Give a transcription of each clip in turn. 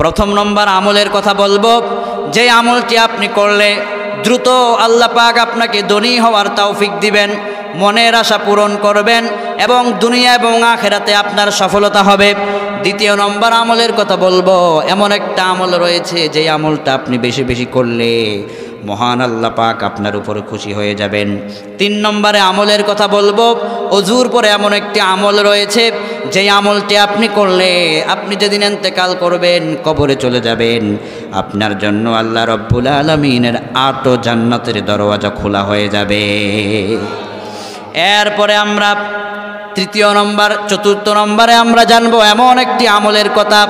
প্রথম নম্বর আমলের কথা বলবো যে আমলটি আপনি করলে দ্রুত আল্লাহ পাক আপনাকে ধনী হওয়ার তৌফিক দিবেন মনের আশা পূরণ করবেন এবং দুনিয়া এবং আখেরাতে আপনার সফলতা হবে দ্বিতীয় নম্বর আমলের কথা বলবো এমন একটা আমল রয়েছে যে আমলটা আপনি বেশি বেশি করলে মহান আল্লাপাক আপনার উপর খুশি হয়ে যাবেন তিন নম্বরে আমলের কথা বলবো অজুর পরে এমন একটি আমল রয়েছে যে আমলটি আপনি করলে আপনি যেদিন এন্তেকাল করবেন কবরে চলে যাবেন আপনার জন্য আল্লাহ রব্বুল আলমিনের আটো জান্নাতের দরওয়াজা খোলা হয়ে যাবে এরপরে আমরা তৃতীয় নম্বর চতুর্থ নম্বরে আমরা জানবো এমন একটি আমলের কথা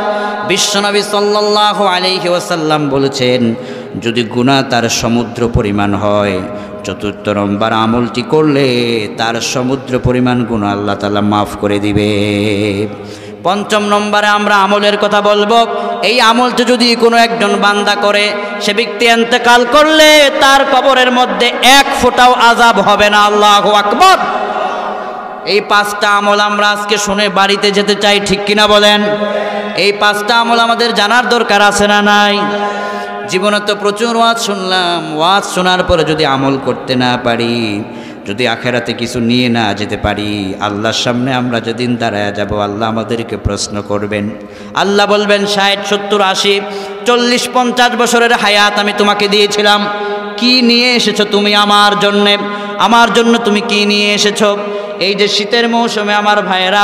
বিশ্বনবী সাল্লাহ আলিহি ওসাল্লাম বলেছেন যদি গুণা তার সমুদ্র পরিমাণ হয় চতুর্থ নম্বর আমলটি করলে তার সমুদ্র পরিমাণ গুণা আল্লাহ তালা মাফ করে দিবে পঞ্চম নম্বরে আমরা আমলের কথা বলবো এই আমলটি যদি কোনো একজন বান্দা করে সে ব্যক্তি এন্তেকাল করলে তার কবরের মধ্যে এক ফোঁটাও আজাব হবে না আল্লাহ আকবর এই পাঁচটা আমল আমরা আজকে শুনে বাড়িতে যেতে চাই ঠিক কিনা বলেন এই পাঁচটা আমল আমাদের জানার দরকার আছে না নাই জীবনে তো প্রচুর ওয়াজ শুনলাম ওয়াজ শোনার পরে যদি আমল করতে না পারি যদি আখেরাতে কিছু নিয়ে না যেতে পারি আল্লাহর সামনে আমরা যেদিন দাঁড়ায় যাব আল্লাহ আমাদেরকে প্রশ্ন করবেন আল্লাহ বলবেন ষাট সত্তর আশি চল্লিশ পঞ্চাশ বছরের হায়াত আমি তোমাকে দিয়েছিলাম কি নিয়ে এসেছো তুমি আমার জন্যে আমার জন্য তুমি কি নিয়ে এসেছো এই যে শীতের মৌসুমে আমার ভাইয়েরা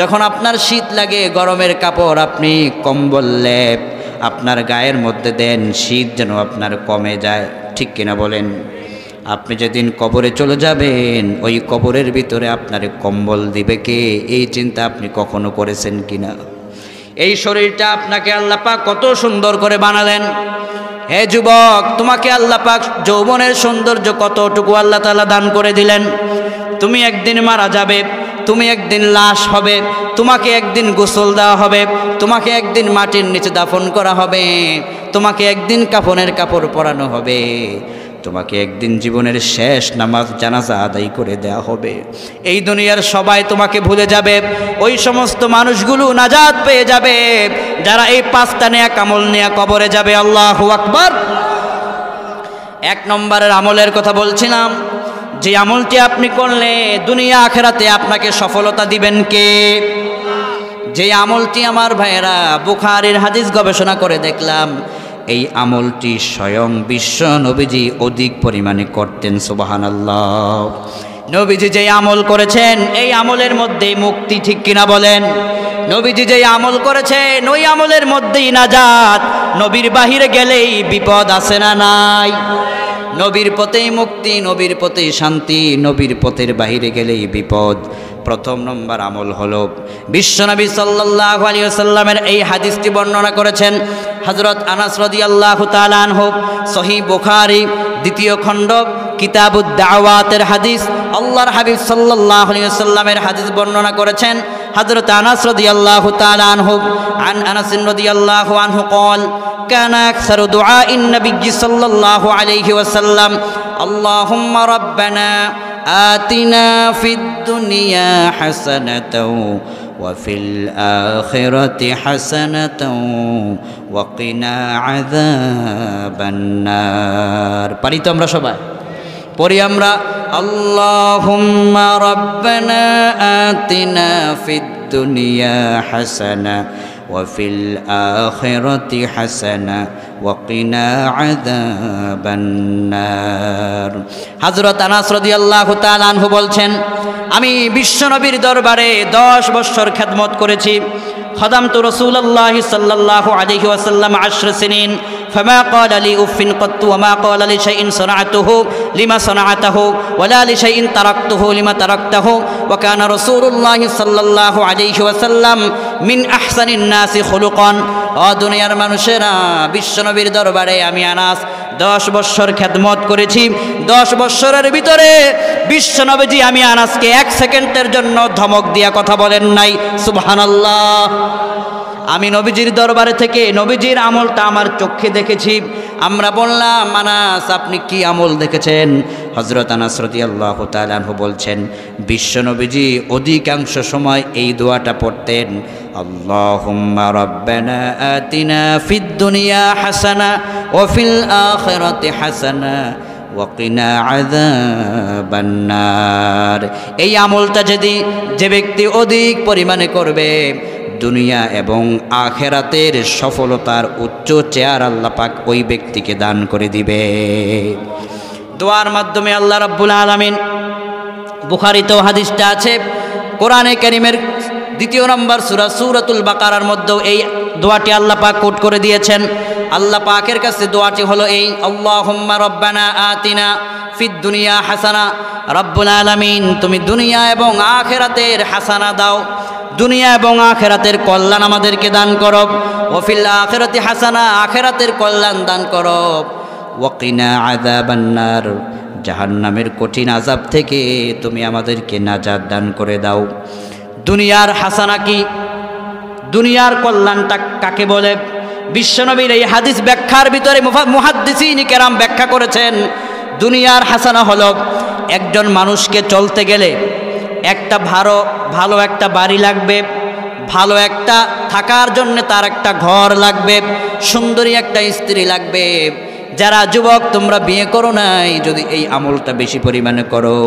যখন আপনার শীত লাগে গরমের কাপড় আপনি কম্বল লেপ আপনার গায়ের মধ্যে দেন শীত যেন আপনার কমে যায় ঠিক কিনা বলেন আপনি যেদিন কবরে চলে যাবেন ওই কবরের ভিতরে আপনার কম্বল দিবে কে এই চিন্তা আপনি কখনো করেছেন কিনা এই শরীরটা আপনাকে আল্লাপাক কত সুন্দর করে বানালেন হে যুবক তোমাকে আল্লাপাক যৌবনের সৌন্দর্য কতটুকু আল্লাহ তালা দান করে দিলেন তুমি একদিন মারা যাবে তুমি একদিন লাশ হবে তোমাকে একদিন গোসল দেওয়া হবে তোমাকে একদিন মাটির নিচে দাফন করা হবে তোমাকে একদিন কাফনের কাপড় পরানো হবে তোমাকে একদিন জীবনের শেষ নামাজ জানাজা আদায় করে দেয়া হবে এই দুনিয়ার সবাই তোমাকে ভুলে যাবে ওই সমস্ত মানুষগুলো নাজাদ পেয়ে যাবে যারা এই পাঁচটা নেয়া কামল নেয়া কবরে যাবে আল্লাহ আকবর এক নম্বরের আমলের কথা বলছিলাম যে আমলটি আপনি করলে দুনিয়া আখেরাতে আপনাকে সফলতা দিবেন কে যে আমলটি আমার ভাইয়েরা বুখারের হাদিস গবেষণা করে দেখলাম এই আমলটি স্বয়ং বিশ্ব নবীজি অধিক পরিমাণে করতেন সুবাহান আল্লাহ নবীজি যে আমল করেছেন এই আমলের মধ্যেই মুক্তি ঠিক কিনা বলেন নবীজি যে আমল করেছেন ওই আমলের মধ্যেই যাত নবীর বাহিরে গেলেই বিপদ আসে না নাই নবীর পথেই মুক্তি নবীর পথেই শান্তি নবীর পথের বাহিরে গেলেই বিপদ প্রথম নম্বর আমল হল বিশ্বনবী সাল্লাহ আলী আসাল্লামের এই হাদিসটি বর্ণনা করেছেন হজরত আনাসরদি আল্লাহ তালান হোক সহি বোখারি দ্বিতীয় খণ্ড কিতাবুদ্দাওয়াতের হাদিস আল্লাহর হাবিব সাল্লাহ আলী আসাল্লামের হাদিস বর্ণনা করেছেন حضرت أنس رضي الله تعالى عنه عن أنس رضي الله عنه قال كان أكثر دعاء النبي صلى الله عليه وسلم اللهم ربنا آتنا في الدنيا حسنة وفي الآخرة حسنة وقنا عذاب النار সবাই পরে আমরা আল্লাহ রব্বানা আতিনা ফিদ দুনিয়া হাসানা وفي الآخرة حسنة وقنا عذاب النار হযরত আনাস রাদিয়াল্লাহু তাআলা আনহু বলছেন আমি বিশ্বনবীর দরবারে 10 বছর খেদমত করেছি খদামতু রাসূলুল্লাহ সাল্লাল্লাহু আলাইহি ওয়াসাল্লাম 10 সিনিন فما قال لي اف قط وما قال لشيء صنعته لما صنعته ولا لشيء تركته لما تركته وكان رسول الله صلى الله عليه وسلم من احسن الناس خلقا দুনিয়ার মানুষেরা বিশ্বনবীর দরবারে আমি আনাস দশ বৎসর খেদমত করেছি দশ বৎসরের ভিতরে বিশ্বনবীজি আমি আনাসকে এক সেকেন্ডের জন্য ধমক দিয়া কথা বলেন নাই সুবহানাল্লাহ আমি নবীজির দরবারে থেকে নবীজির আমলটা আমার চক্ষে দেখেছি আমরা বললাম মানাস আপনি কি আমল দেখেছেন হজরত আনাসরতি আল্লাহ তালু বলছেন বিশ্ব নবীজি অধিকাংশ সময় এই দোয়াটা পড়তেন ফিদ দুনিয়া হাসানা হাসানা ওয়াকিনা এই আমলটা যদি যে ব্যক্তি অধিক পরিমাণে করবে দুনিয়া এবং আখেরাতের সফলতার উচ্চ চেয়ার আল্লাহ ওই ব্যক্তিকে দান করে দিবে দোয়ার মাধ্যমে আল্লাহ রব্বুল আলমিন বুখারিত হাদিসটা আছে কোরআনে করিমের দ্বিতীয় নম্বর সুরা সুরাতুল বাকারার মধ্যেও এই দোয়াটি আল্লাহ পাক কোট করে দিয়েছেন আল্লাহ পাকের কাছে দোয়াটি হলো এই আল্লাহ আল্লাহম্মা রব্বানা আতিনা ফিদ দুনিয়া হাসানা রব্বুল আলামিন তুমি দুনিয়া এবং আখেরাতের হাসানা দাও দুনিয়া এবং আখেরাতের কল্যাণ আমাদেরকে দান করব ওফিল আখেরাতি হাসানা আখেরাতের কল্যাণ দান করব আদা বান্নার জাহান্নামের কঠিন আজাব থেকে তুমি আমাদেরকে নাজাদ দান করে দাও দুনিয়ার হাসানা কি দুনিয়ার কল্যাণটা কাকে বলে বিশ্বনবীর এই হাদিস ব্যাখ্যার ভিতরে মুহাদ্দিসিনী কেরাম ব্যাখ্যা করেছেন দুনিয়ার হাসানা হল একজন মানুষকে চলতে গেলে একটা ভালো ভালো একটা বাড়ি লাগবে ভালো একটা থাকার জন্য তার একটা ঘর লাগবে সুন্দরী একটা স্ত্রী লাগবে যারা যুবক তোমরা বিয়ে করো নাই যদি এই আমলটা বেশি পরিমাণে করো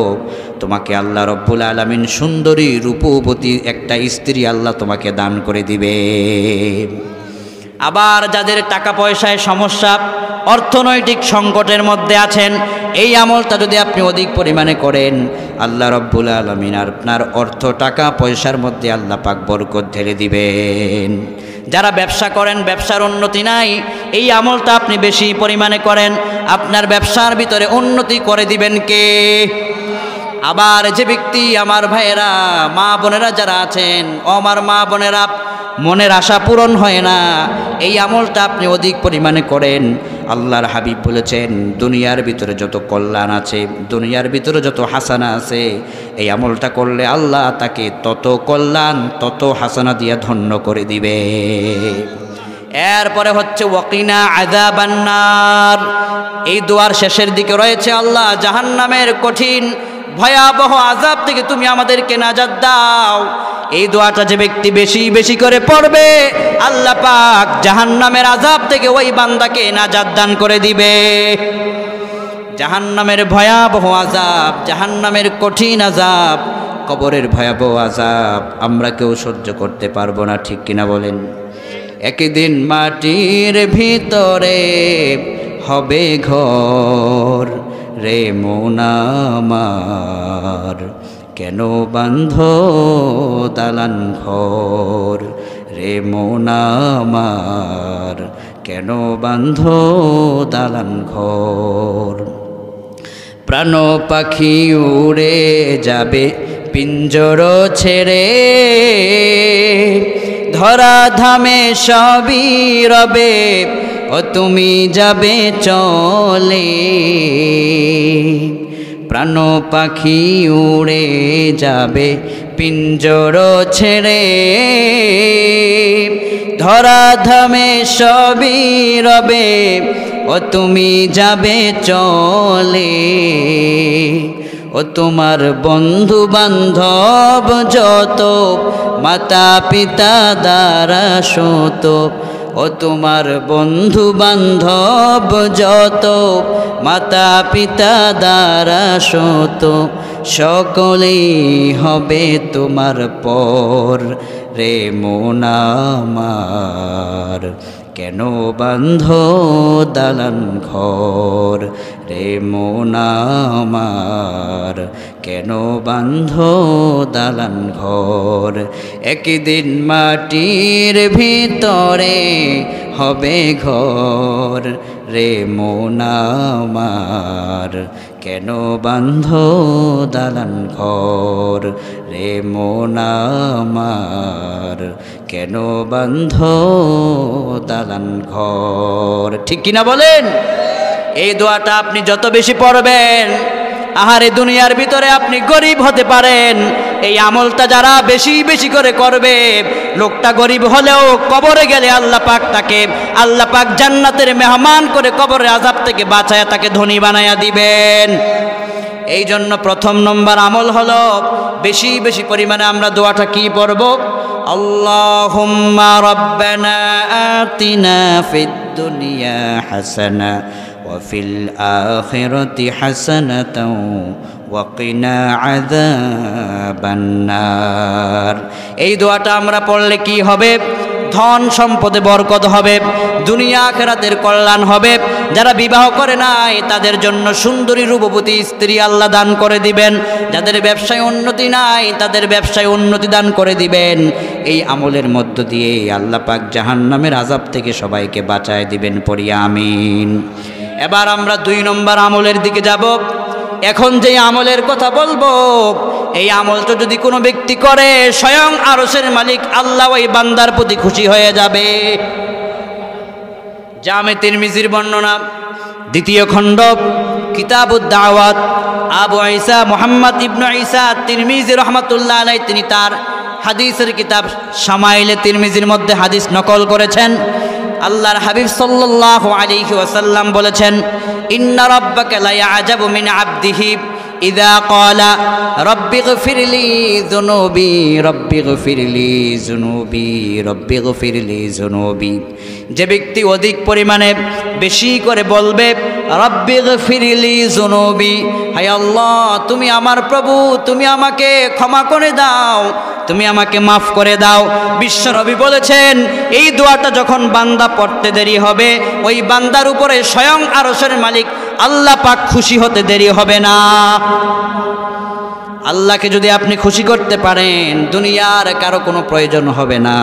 তোমাকে আল্লাহ রব্বুল আলমিন সুন্দরী রূপবতী একটা স্ত্রী আল্লাহ তোমাকে দান করে দিবে আবার যাদের টাকা পয়সায় সমস্যা অর্থনৈতিক সংকটের মধ্যে আছেন এই আমলটা যদি আপনি অধিক পরিমাণে করেন আল্লাহ রব্বুল আলমিন আপনার অর্থ টাকা পয়সার মধ্যে আল্লাহ পাক বরকত ঢেলে দিবেন যারা ব্যবসা করেন ব্যবসার উন্নতি নাই এই আমলটা আপনি বেশি পরিমাণে করেন আপনার ব্যবসার ভিতরে উন্নতি করে দিবেন কে আবার যে ব্যক্তি আমার ভাইয়েরা মা বোনেরা যারা আছেন আমার মা বোনেরা মনের আশা পূরণ হয় না এই আমলটা আপনি অধিক পরিমাণে করেন আল্লাহর হাবিব বলেছেন দুনিয়ার ভিতরে যত কল্যাণ আছে দুনিয়ার ভিতরে যত হাসানা আছে এই আমলটা করলে আল্লাহ তাকে তত কল্যাণ তত হাসানা দিয়ে ধন্য করে দিবে এরপরে হচ্ছে ওয়াকিনা আদা বান্নার এই দুয়ার শেষের দিকে রয়েছে আল্লাহ জাহান্নামের কঠিন ভয়াবহ আজাব থেকে তুমি আমাদেরকে নাজাদ দাও এই দোয়াটা যে ব্যক্তি বেশি বেশি করে পড়বে আল্লাহ পাক জাহান্নামের আজাব থেকে ওই বান্দাকে নাজাদ দান করে দিবে জাহান্নামের ভয়াবহ আজাব জাহান্নামের কঠিন আজাব কবরের ভয়াবহ আজাব আমরা কেউ সহ্য করতে পারবো না ঠিক কিনা বলেন একদিন মাটির ভিতরে হবে ঘর রে মোনামার কেন বান্ধ দালান ঘর রে মোনামার কেন বান্ধ দালান ঘর প্রাণ পাখি উড়ে যাবে পিঞ্জর ছেড়ে ধরা ধামে সবই রবে ও তুমি যাবে চলে প্রাণ পাখি উড়ে যাবে পিঞ্জর ছেড়ে ধরা ধামে সবই রবে ও তুমি যাবে চলে ও তোমার বন্ধু বান্ধব যত মাতা পিতা দ্বারা সত ও তোমার বন্ধু বান্ধব যত মাতা পিতা দ্বারা সত সকলেই হবে তোমার পর রে মোনামার কেন বান্ধ দালান ঘর রে মোনামার কেন বান্ধ দালান ঘর একদিন মাটির ভিতরে হবে ঘর রে মোনামার কেন বন্ধ দালন ঘর রে মোনামার কেন বন্ধ দালন ঘর ঠিক কিনা বলেন এই দোয়াটা আপনি যত বেশি পড়বেন আহারে দুনিয়ার ভিতরে আপনি গরিব হতে পারেন এই আমলটা যারা বেশি বেশি করে করবে লোকটা গরিব হলেও কবরে গেলে আল্লাহ পাক তাকে আল্লাহ পাক জান্নাতের মেহমান করে কবরের আজাব থেকে বাঁচায় তাকে ধনী বানায়া দিবেন এই জন্য প্রথম নম্বর আমল হল বেশি বেশি পরিমাণে আমরা দোয়াটা কি পড়ব আল্লাহ আতিনা ফিদ দুনিয়া وفي الآخرة حسنة ওয়াকিনা আযাবান্নার এই দোয়াটা আমরা পড়লে কি হবে ধন সম্পদে বরকত হবে দুনিয়া আখেরাতের কল্যাণ হবে যারা বিবাহ করে নাই তাদের জন্য সুন্দরী রূপবতী স্ত্রী আল্লাহ দান করে দিবেন যাদের ব্যবসায় উন্নতি নাই তাদের ব্যবসায় উন্নতি দান করে দিবেন এই আমলের মধ্য দিয়ে আল্লাহ পাক জাহান্নামের আজাব থেকে সবাইকে বাঁচায় দিবেন পড়িয়া আমিন এবার আমরা দুই নম্বর আমলের দিকে যাব এখন যে আমলের কথা বলবো এই আমলটা যদি কোনো ব্যক্তি করে স্বয়ং আরসের মালিক আল্লাহ ওই বান্দার প্রতি খুশি হয়ে যাবে জামে তিরমিজির বর্ণনা দ্বিতীয় খণ্ড কিতাবুদ্দাওয়াত আবু আইসা মোহাম্মদ ইবনু ঈসা তিরমিজি রহমতুল্লাহ আলাই তিনি তার হাদিসের কিতাব সামাইলে তিরমিজির মধ্যে হাদিস নকল করেছেন আল্লাহর হাবিব সাল্লাহ আলিহি ওয়াসাল্লাম বলেছেন ইন্না রব্বাকে লাইয়া আজাবু মিন আবদিহিব ইদা কলা রব্বি اغفر জনবি ذنوبي رب اغفر لي ذنوبي জনবি যে ব্যক্তি অধিক পরিমাণে বেশি করে বলবে রব্বিগ ফিরিলি জনবি হায় আল্লাহ তুমি আমার প্রভু তুমি আমাকে ক্ষমা করে দাও তুমি আমাকে মাফ করে দাও বিশ্ব রবি বলেছেন এই দোয়াটা যখন বান্দা পড়তে দেরি হবে ওই বান্দার উপরে স্বয়ং আরসের মালিক আল্লাহ পাক খুশি হতে দেরি হবে না আল্লাহকে যদি আপনি খুশি করতে পারেন দুনিয়ার কারো কোনো প্রয়োজন হবে না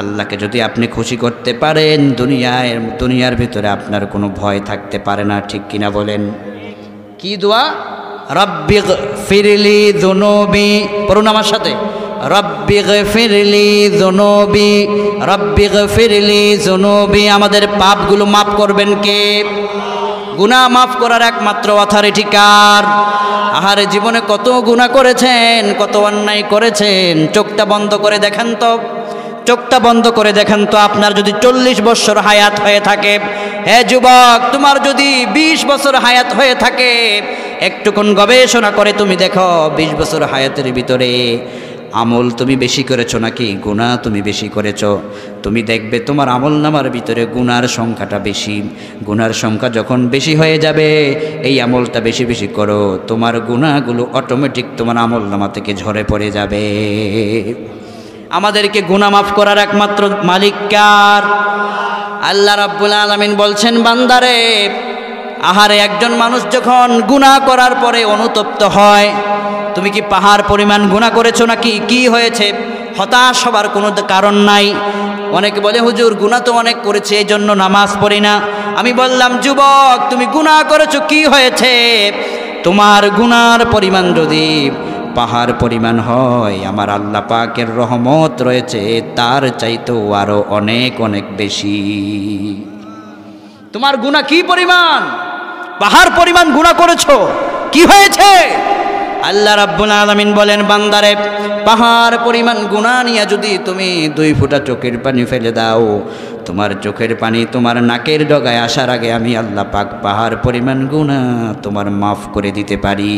আল্লাহকে যদি আপনি খুশি করতে পারেন দুনিয়ায় দুনিয়ার ভিতরে আপনার কোনো ভয় থাকতে পারে না ঠিক কিনা বলেন কি দোয়া রব্বি ফিরলি দুনবি পড়ুন আমার সাথে রব্বি ফিরলি দুনবি রব্বি ফিরলি দুনবি আমাদের পাপগুলো মাফ করবেন কে গুণা মাফ করার একমাত্র অথরিটি কার আহারে জীবনে কত গুণা করেছেন কত অন্যায় করেছেন চোখটা বন্ধ করে দেখেন তো চোখটা বন্ধ করে দেখেন তো আপনার যদি চল্লিশ বছর হায়াত হয়ে থাকে হে যুবক তোমার যদি ২০ বছর হায়াত হয়ে থাকে একটুক্ষণ গবেষণা করে তুমি দেখো ২০ বছর হায়াতের ভিতরে আমল তুমি বেশি করেছো নাকি গুণা তুমি বেশি করেছ তুমি দেখবে তোমার আমল নামার ভিতরে গুনার সংখ্যাটা বেশি গুনার সংখ্যা যখন বেশি হয়ে যাবে এই আমলটা বেশি বেশি করো তোমার গুণাগুলো অটোমেটিক তোমার আমল নামা থেকে ঝরে পড়ে যাবে আমাদেরকে গুণা মাফ করার একমাত্র মালিক কার আল্লাহ রাব্বুল আলামিন বলছেন বান্দারে আহারে একজন মানুষ যখন গুণা করার পরে অনুতপ্ত হয় তুমি কি পাহাড় পরিমাণ গুণা করেছো নাকি কি হয়েছে হতাশ হবার কোনো কারণ নাই অনেকে বলে হুজুর গুণা তো অনেক করেছে এই জন্য নামাজ পড়ি না আমি বললাম যুবক তুমি গুণা করেছো কি হয়েছে তোমার গুনার পরিমাণ যদি পাহাড় পরিমাণ হয় আমার আল্লাহ পাকের রহমত রয়েছে তার চাইতেও আরও অনেক অনেক বেশি তোমার গুণা কি পরিমাণ পাহাড় পরিমাণ গুণা করেছ কি হয়েছে আল্লাহ রাব্বুল আলমিন বলেন বান্দারে পাহাড় পরিমাণ গুণা নিয়ে যদি তুমি দুই ফুটা চোখের পানি ফেলে দাও তোমার চোখের পানি তোমার নাকের ডগায় আসার আগে আমি আল্লাহ পাক পাহাড় পরিমাণ গুণা তোমার মাফ করে দিতে পারি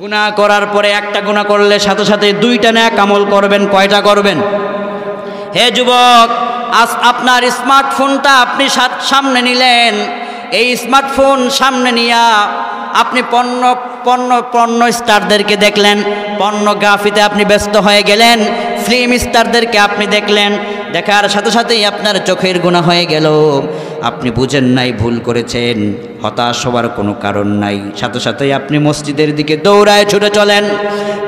গুণা করার পরে একটা গুণা করলে সাথে সাথে দুইটা ন্যাক আমল করবেন কয়টা করবেন হে যুবক আজ আপনার স্মার্টফোনটা আপনি সামনে নিলেন এই স্মার্টফোন সামনে নিয়া আপনি পণ্য পণ্য পণ্য স্টারদেরকে দেখলেন পণ্য গাফিতে আপনি ব্যস্ত হয়ে গেলেন ফিল্ম স্টারদেরকে আপনি দেখলেন দেখার সাথে সাথেই আপনার চোখের গুণা হয়ে গেল আপনি বুঝেন নাই ভুল করেছেন হতাশ হওয়ার কোনো কারণ নাই সাথে সাথেই আপনি মসজিদের দিকে দৌড়ায় ছুটে চলেন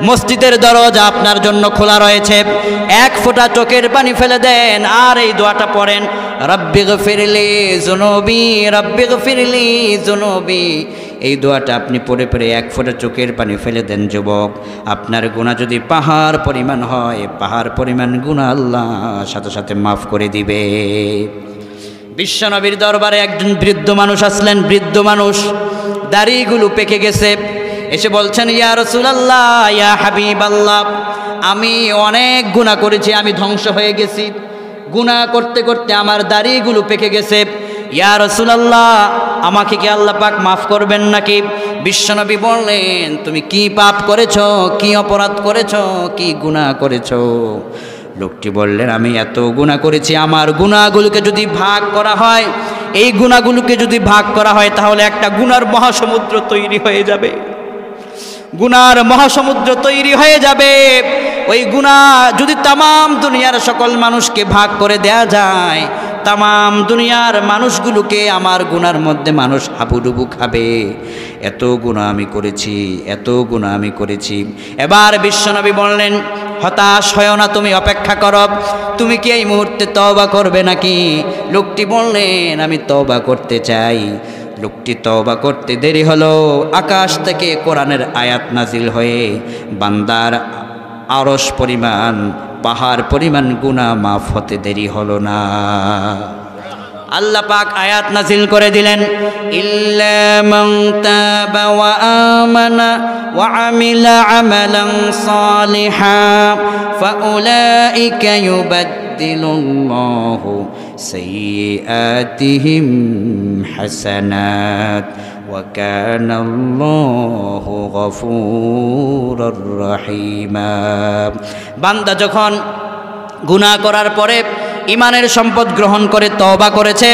মসজিদের দরজা আপনার জন্য খোলা রয়েছে এক ফোঁটা চোখের পানি ফেলে দেন আর এই দোয়াটা পড়েন রব্বিগ ফিরলি জুনবি রব্বিগ ফিরলি জুনবি এই দোয়াটা আপনি পড়ে পড়ে এক ফোঁটা চোখের পানি ফেলে দেন যুবক আপনার গুণা যদি পাহাড় পরিমাণ হয় পাহাড় পরিমাণ গুণা আল্লাহ সাথে সাথে মাফ করে দিবে বিশ্বনবীর দরবারে একজন বৃদ্ধ মানুষ আসলেন বৃদ্ধ মানুষ দাড়িগুলো পেকে গেছে এসে বলছেন ইয়া রসুলাল্লাহ ইয়া হাবিব আল্লাহ আমি অনেক গুণা করেছি আমি ধ্বংস হয়ে গেছি গুণা করতে করতে আমার দাড়িগুলো পেকে গেছে ইয়া রসুলাল্লাহ আমাকে কি আল্লাহ পাক মাফ করবেন নাকি বিশ্বনবী বললেন তুমি কি পাপ করেছ কি অপরাধ করেছ কি গুণা করেছো লোকটি বললেন আমি এত গুণা করেছি আমার গুণাগুলোকে যদি ভাগ করা হয় এই গুণাগুলোকে যদি ভাগ করা হয় তাহলে একটা গুণার মহাসমুদ্র তৈরি হয়ে যাবে গুনার মহাসমুদ্র তৈরি হয়ে যাবে ওই গুণা যদি তাম দুনিয়ার সকল মানুষকে ভাগ করে দেয়া যায় তাম দুনিয়ার মানুষগুলোকে আমার গুনার মধ্যে মানুষ হাবুডুবু খাবে এত গুণা আমি করেছি এত গুণা আমি করেছি এবার বিশ্বনবী বললেন হতাশ হয় না তুমি অপেক্ষা কর তুমি কি এই মুহূর্তে তবা করবে নাকি লোকটি বললেন আমি তবা করতে চাই লোকটি তবা করতে দেরি হলো আকাশ থেকে কোরআনের আয়াত নাজিল হয়ে বান্দার আরস পরিমাণ পাহাড় পরিমাণ গুণা মাফ হতে দেরি হলো না আল্লাহ পাক আয়াত নাজিল করে দিলেন ইল্লাহ সাইয়াতিহিম হাসানাত وكان الله غفورا رحيما বান্দা যখন গুনাহ করার পরে ইমানের সম্পদ গ্রহণ করে তওবা করেছে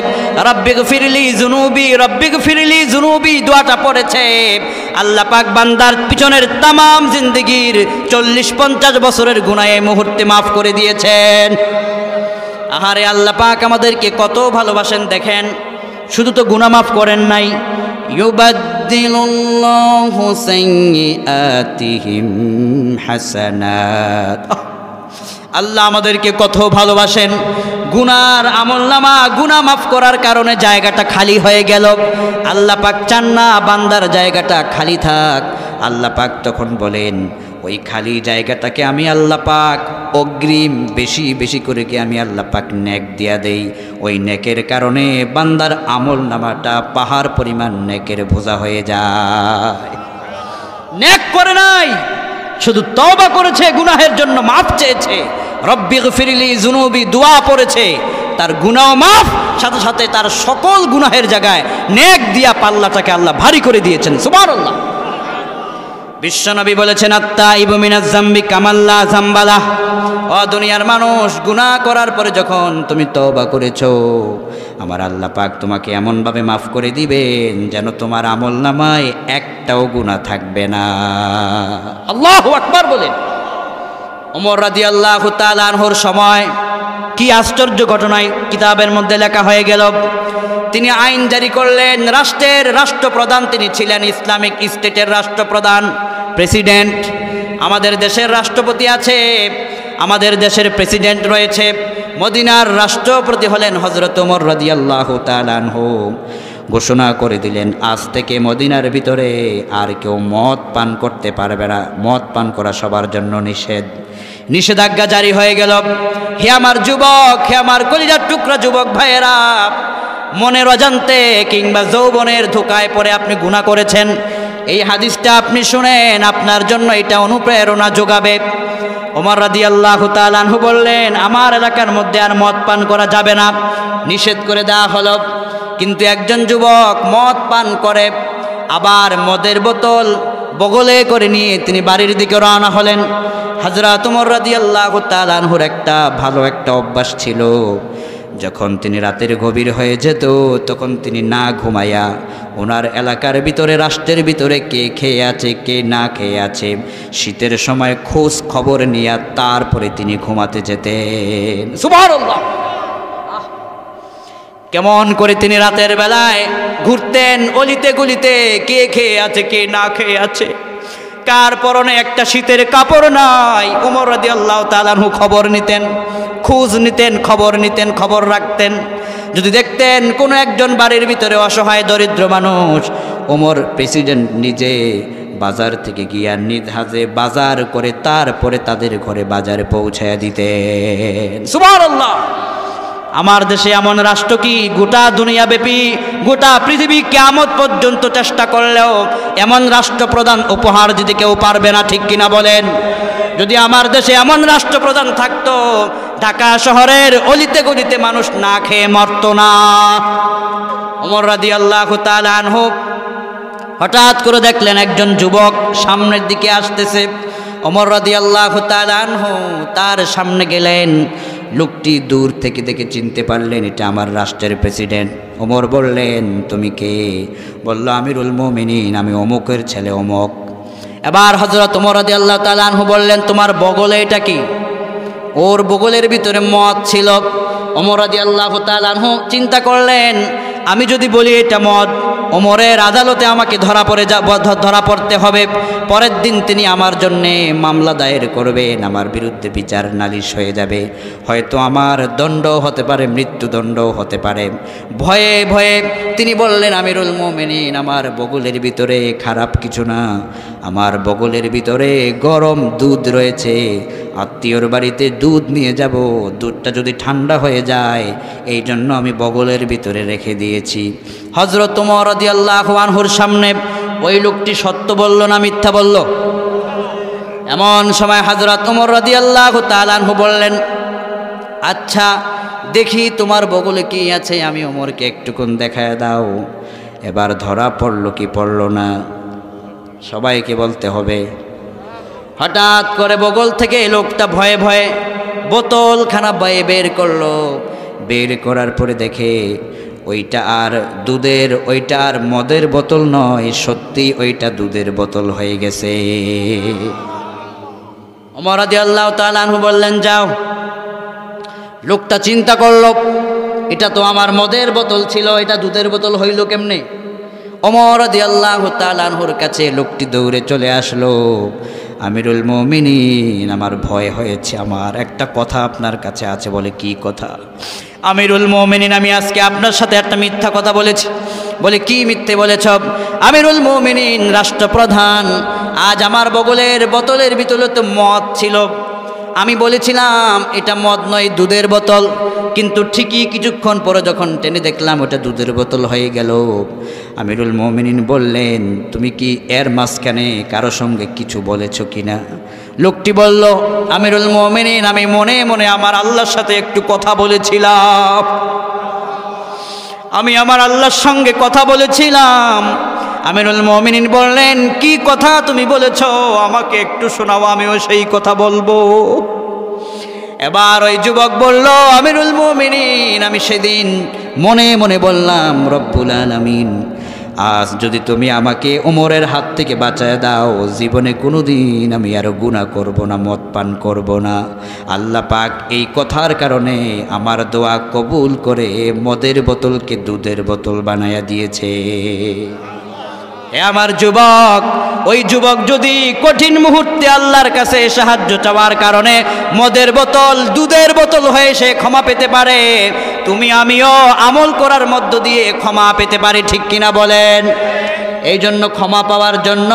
রব্বিক ফিরলি জুনুবি রব্বিক ফিরলি জুনুবি দোয়াটা পড়েছে আল্লাহ পাক বান্দার পিছনের তাম জিন্দিগির চল্লিশ পঞ্চাশ বছরের গুনায় মুহূর্তে মাফ করে দিয়েছেন আহারে আল্লাহ পাক আমাদেরকে কত ভালোবাসেন দেখেন শুধু তো গুণা মাফ করেন নাই يبدل الله سيئاتهم حسنات আল্লাহ আমাদেরকে কত ভালোবাসেন গুনার আমল নামা গুনা মাফ করার কারণে জায়গাটা খালি হয়ে গেল আল্লাহ পাক চান না বান্দার জায়গাটা খালি থাক আল্লাহ পাক তখন বলেন ওই খালি জায়গাটাকে আমি আল্লাহ পাক অগ্রিম বেশি বেশি করে কি আমি আল্লাহ পাক নেক দিয়া দেই ওই নেকের কারণে বান্দার আমল নামাটা পাহাড় পরিমাণ নেকের বোঝা হয়ে যায় নেক করে নাই শুধু তবা করেছে গুনাহের জন্য মাফ চেয়েছে রব্বি ফিরিলি জুনুবি দোয়া পড়েছে তার গুনাহ মাফ সাথে সাথে তার সকল গুনাহের জায়গায় নেক দিয়া পাল্লাটাকে আল্লাহ ভারী করে দিয়েছেন সুবহানাল্লাহ আল্লাহ বিশ্বনবী বলেছেন আত্মা মিনা জাম্বি কামাল্লা জাম্বালা অ দুনিয়ার মানুষ গুণা করার পরে যখন তুমি তবা করেছ আমার আল্লাহ পাক তোমাকে এমনভাবে মাফ করে দিবেন যেন তোমার আমল নামায় একটাও গুণা থাকবে না আল্লাহ একবার বলেন ওমর রাজি আল্লাহ তালহর সময় কি আশ্চর্য ঘটনায় কিতাবের মধ্যে লেখা হয়ে গেল তিনি আইন জারি করলেন রাষ্ট্রের রাষ্ট্রপ্রধান তিনি ছিলেন ইসলামিক স্টেটের রাষ্ট্রপ্রধান প্রেসিডেন্ট আমাদের দেশের রাষ্ট্রপতি আছে আমাদের দেশের প্রেসিডেন্ট রয়েছে মদিনার রাষ্ট্রপতি হলেন হজরত ওমর আল্লাহ তালহ ঘোষণা করে দিলেন আজ থেকে মদিনার ভিতরে আর কেউ মদ পান করতে পারবে না মদ পান করা সবার জন্য নিষেধ নিষেধাজ্ঞা জারি হয়ে গেল হে আমার যুবক হে আমার কলিজার টুকরা যুবক ভাইয়েরা মনের অজান্তে কিংবা যৌবনের ধোকায় পরে আপনি গুণা করেছেন এই হাদিসটা আপনি শুনেন আপনার জন্য এটা অনুপ্রেরণা যোগাবে ওমর রাদি আল্লাহ তালানহু বললেন আমার এলাকার মধ্যে আর মদ পান করা যাবে না নিষেধ করে দেওয়া হলো কিন্তু একজন যুবক মদ পান করে আবার মদের বোতল বগলে করে নিয়ে তিনি বাড়ির দিকে রওনা হলেন হাজরা তোমর রাজি আল্লাহ তালানহুর একটা ভালো একটা অভ্যাস ছিল যখন তিনি রাতের গভীর হয়ে যেত তখন তিনি না ঘুমাইয়া ওনার এলাকার ভিতরে রাষ্ট্রের ভিতরে কে খেয়ে আছে কে না খেয়ে আছে শীতের সময় খোঁজ খবর নিয়ে তারপরে তিনি ঘুমাতে যেতেন শুভারম্ভ কেমন করে তিনি রাতের বেলায় ঘুরতেন অলিতে গলিতে কে খেয়ে আছে কে না খেয়ে আছে কার পরনে একটা শীতের কাপড় নাই উমর রাদি আল্লাহ তালানহু খবর নিতেন খোঁজ নিতেন খবর নিতেন খবর রাখতেন যদি দেখতেন কোনো একজন বাড়ির ভিতরে অসহায় দরিদ্র মানুষ ওমর প্রেসিডেন্ট নিজে বাজার থেকে গিয়া নিধাজে বাজার করে তারপরে তাদের ঘরে বাজারে পৌঁছায় দিতেন আল্লাহ আমার দেশে এমন রাষ্ট্র কি গোটা দুনিয়াব্যাপী গোটা পৃথিবী কেয়ামত পর্যন্ত চেষ্টা করলেও এমন রাষ্ট্রপ্রধান উপহার যদি কেউ পারবে না ঠিক কিনা বলেন যদি আমার দেশে এমন রাষ্ট্রপ্রধান থাকতো ঢাকা শহরের অলিতে গলিতে মানুষ না খেয়ে মরত না অমর রাদি আল্লাহ হোক হঠাৎ করে দেখলেন একজন যুবক সামনের দিকে আসতেছে অমর রাদি আল্লাহ হোক তার সামনে গেলেন লোকটি দূর থেকে দেখে চিনতে পারলেন এটা আমার রাষ্ট্রের প্রেসিডেন্ট ওমর বললেন তুমি কে বলল আমিরুল মোমিনিন আমি অমুকের ছেলে অমুক এবার হজরত ওমরাদি আল্লাহ তালাহু বললেন তোমার বগলে এটা কি ওর বগলের ভিতরে মদ ছিল অমরাদি আল্লাহ তালাহু চিন্তা করলেন আমি যদি বলি এটা মদ ওমরের আদালতে আমাকে ধরা পড়ে যা ধরা পড়তে হবে পরের দিন তিনি আমার জন্যে মামলা দায়ের করবেন আমার বিরুদ্ধে বিচার নালিশ হয়ে যাবে হয়তো আমার দণ্ড হতে পারে মৃত্যুদণ্ড হতে পারে ভয়ে ভয়ে তিনি বললেন আমিরুল মোমেনিন আমার বগলের ভিতরে খারাপ কিছু না আমার বগলের ভিতরে গরম দুধ রয়েছে আত্মীয়র বাড়িতে দুধ নিয়ে যাব দুধটা যদি ঠান্ডা হয়ে যায় এই জন্য আমি বগলের ভিতরে রেখে দিই দিয়েছি হজরত মরদি আল্লাহ আনহুর সামনে ওই লোকটি সত্য বলল না মিথ্যা বলল এমন সময় হজরত উমর রদি আল্লাহ তালানহু বললেন আচ্ছা দেখি তোমার বগলে কি আছে আমি ওমরকে একটুকুন দেখায় দাও এবার ধরা পড়ল কি পড়ল না সবাইকে বলতে হবে হঠাৎ করে বগল থেকে লোকটা ভয়ে ভয়ে বোতলখানা বয়ে বের করলো বের করার পরে দেখে ওইটা আর দুধের ওইটা আর মদের বোতল নয় সত্যি ওইটা দুধের বোতল হয়ে গেছে অমরাদি আল্লাহ তালানহু বললেন যাও লোকটা চিন্তা করল এটা তো আমার মদের বোতল ছিল এটা দুধের বোতল হইল কেমনে অমরাদি আল্লাহ তালানহুর কাছে লোকটি দৌড়ে চলে আসলো আমিরুল মমিনিন আমার ভয় হয়েছে আমার একটা কথা আপনার কাছে আছে বলে কি কথা আমিরুল মোমেনিন আমি আজকে আপনার সাথে একটা মিথ্যা কথা বলেছি বলে কি মিথ্যে বলেছ আমিরুল মোমেনিন রাষ্ট্রপ্রধান আজ আমার বগলের বোতলের ভিতরে তো মদ ছিল আমি বলেছিলাম এটা মদ নয় দুধের বোতল কিন্তু ঠিকই কিছুক্ষণ পরে যখন টেনে দেখলাম ওটা দুধের বোতল হয়ে গেল আমিরুল মোমিনিন বললেন তুমি কি এর মাঝখানে কারো সঙ্গে কিছু বলেছ কি না লোকটি বলল আমিরুল মোমিনিন আমি মনে মনে আমার আল্লাহর সাথে একটু কথা বলেছিলাম আমি আমার আল্লাহর সঙ্গে কথা বলেছিলাম আমিরুল মমিনিন বললেন কি কথা তুমি বলেছ আমাকে একটু শোনাও আমিও সেই কথা বলবো এবার ওই যুবক বলল আমিরুল মমিনিন আমি সেদিন মনে মনে বললাম রব্বুল আলমিন আজ যদি তুমি আমাকে ওমরের হাত থেকে বাঁচায় দাও জীবনে কোনো দিন আমি আরও গুণা করব না মদ পান করব না আল্লাহ পাক এই কথার কারণে আমার দোয়া কবুল করে মদের বোতলকে দুধের বোতল বানায়া দিয়েছে এ আমার যুবক ওই যুবক যদি কঠিন মুহূর্তে আল্লাহর কাছে সাহায্য চাওয়ার কারণে মদের বোতল দুধের বোতল হয়ে সে ক্ষমা পেতে পারে তুমি আমিও আমল করার মধ্য দিয়ে ক্ষমা পেতে পারি ঠিক কিনা বলেন এই জন্য ক্ষমা পাওয়ার জন্য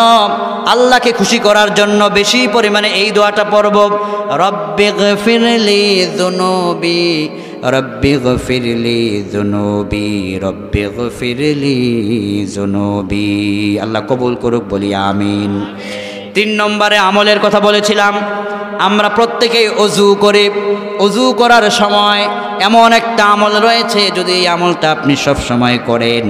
আল্লাহকে খুশি করার জন্য বেশি পরিমাণে এই দোয়াটা পড়ব রব্বে ফিরলি দুনবী রব্বি গফিরলি জুনুবি রব্বি গফিরলি জুনুবি আল্লাহ কবুল করুক বলি আমিন তিন নম্বরে আমলের কথা বলেছিলাম আমরা প্রত্যেকেই অজু করে অজু করার সময় এমন একটা আমল রয়েছে যদি এই আমলটা আপনি সব সময় করেন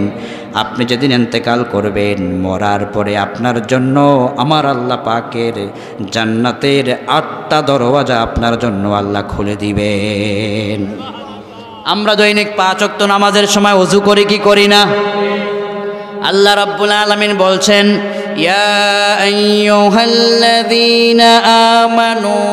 আপনি যেদিন এন্তেকাল করবেন মরার পরে আপনার জন্য আমার আল্লাহ পাকের জান্নাতের আটটা দরওয়াজা আপনার জন্য আল্লাহ খুলে দিবেন আমরা দৈনিক পাঁচ অক্ত নামাজের সময় উজু করি কি করি না আল্লাহ রাব্বুল আলমিন বলছেন ইয়া أيها الذين آمنوا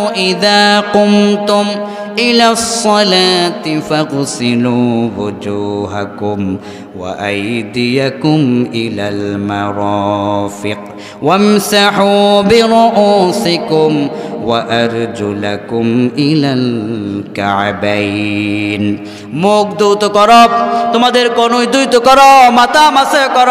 إلى الصلاة فاغسلوا وجوهكم وأيديكم إلى المرافق وامسحوا برؤوسكم وأرجلكم إلى الكعبين মুখ ধৌত কর তোমাদের কনুই দুইত কর মাথা মাসে কর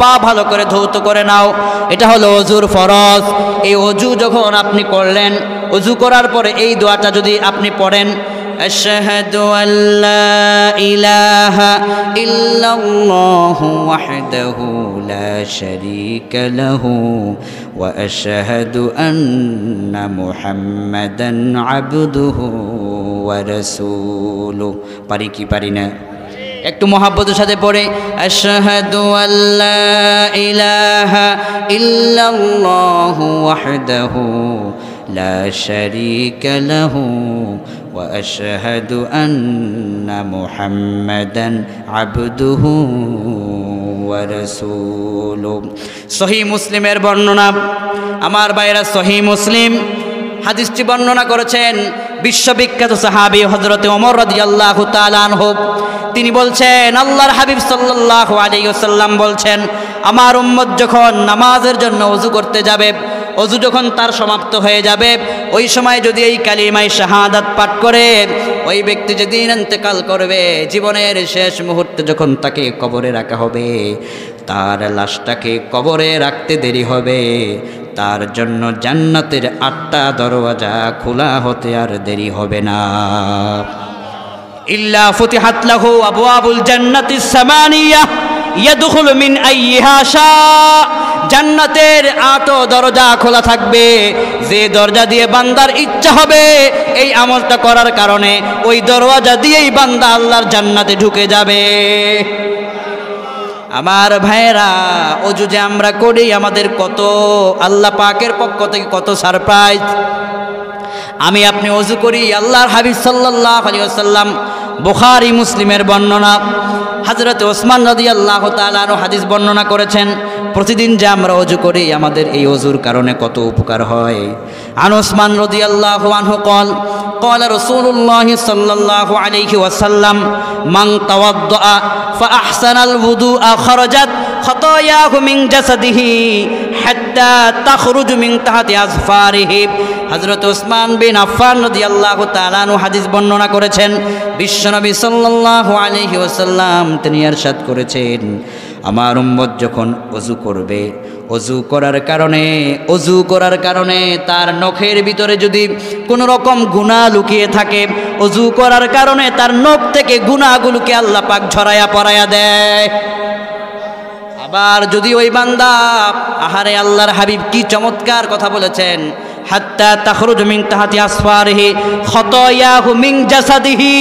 পা ভালো করে ধৌত করে নাও এটা হলো অজুর ফরজ এই অজু যখন আপনি করলেন উজু করার পরে এই দোয়াটা যদি আপনি পড়েন أشهد أن لا إله إلا الله وحده لا شريك له وأشهد أن محمدا عبده ورسوله باركي بارينا একটু মহাব্বতের সাথে পড়ে আশহাদু আল্লা ইলাহা ইল্লাল্লাহু ওয়াহদাহু لا شريك له وأشهد أن محمدا عبده ورسوله صحيح مسلم বর্ণনা আমার বাইরা সহি মুসলিম হাদিসটি বর্ণনা করেছেন বিশ্ববিখ্যাত সাহাবি হজরতে অমর রাজি আল্লাহ হোক তিনি বলছেন আল্লাহর হাবিব সাল্লাহ আলী বলছেন আমার উম্মত যখন নামাজের জন্য উজু করতে যাবে অজু যখন তার সমাপ্ত হয়ে যাবে ওই সময় যদি এই কালিমাই শাহাদাত পাঠ করে ওই ব্যক্তি যদি ইন্তেকাল করবে জীবনের শেষ মুহূর্তে যখন তাকে কবরে রাখা হবে তার লাশটাকে কবরে রাখতে দেরি হবে তার জন্য জান্নাতের আটটা দরওয়াজা খোলা হতে আর দেরি হবে না ইল্লা ফতিহাত লাহু আবু আবুল জান্নাতিস সামানিয়া ইয়াদুখুল মিন আইহাশা জান্নাতের আটো দরজা খোলা থাকবে যে দরজা দিয়ে বান্দার ইচ্ছা হবে এই আমলটা করার কারণে ওই দরওয়াজা দিয়েই বান্দা আল্লাহর জান্নাতে ঢুকে যাবে আমার ভাইয়েরা অজু যে আমরা করি আমাদের কত আল্লাহ পাকের পক্ষ থেকে কত সারপ্রাইজ আমি আপনি অজু করি আল্লাহর হাবিব সাল্লাহ আলী আসাল্লাম বুখারি মুসলিমের বর্ণনা হজরত ওসমান রদিয়াল্লাহ আল্লাহ তালারও হাদিস বর্ণনা করেছেন প্রতিদিন যে আমরা অজু করি আমাদের এই অজুর কারণে কত উপকার হয় আনসমান রদি আল্লাহ আনহু কল قال رسول الله صلى الله عليه وسلم من توضأ فأحسن الوضوء خرجت خطاياه من جسده حتى تخرج من تحت أزفاره হজরত ওসমান বিন আফফান রাদিয়াল্লাহু তাআলাহু হাদিস বর্ণনা করেছেন বিশ্বনবী সাল্লাল্লাহু আলাইহি ওয়াসাল্লাম তিনি ارشاد করেছেন আমার উম্মত যখন অজু করবে অজু করার কারণে অজু করার কারণে তার নখের ভিতরে যদি কোনো রকম গুণা লুকিয়ে থাকে অজু করার কারণে তার নখ থেকে গুণাগুলোকে আল্লাহ পাক ঝরাইয়া পরায়া দেয় আবার যদি ওই বান্দা আহারে আল্লাহর হাবিব কি চমৎকার কথা বলেছেন হাত্তা তাহরুজ মিং তাহাতি আসফারহি খতয়াহু মিং জাসাদিহি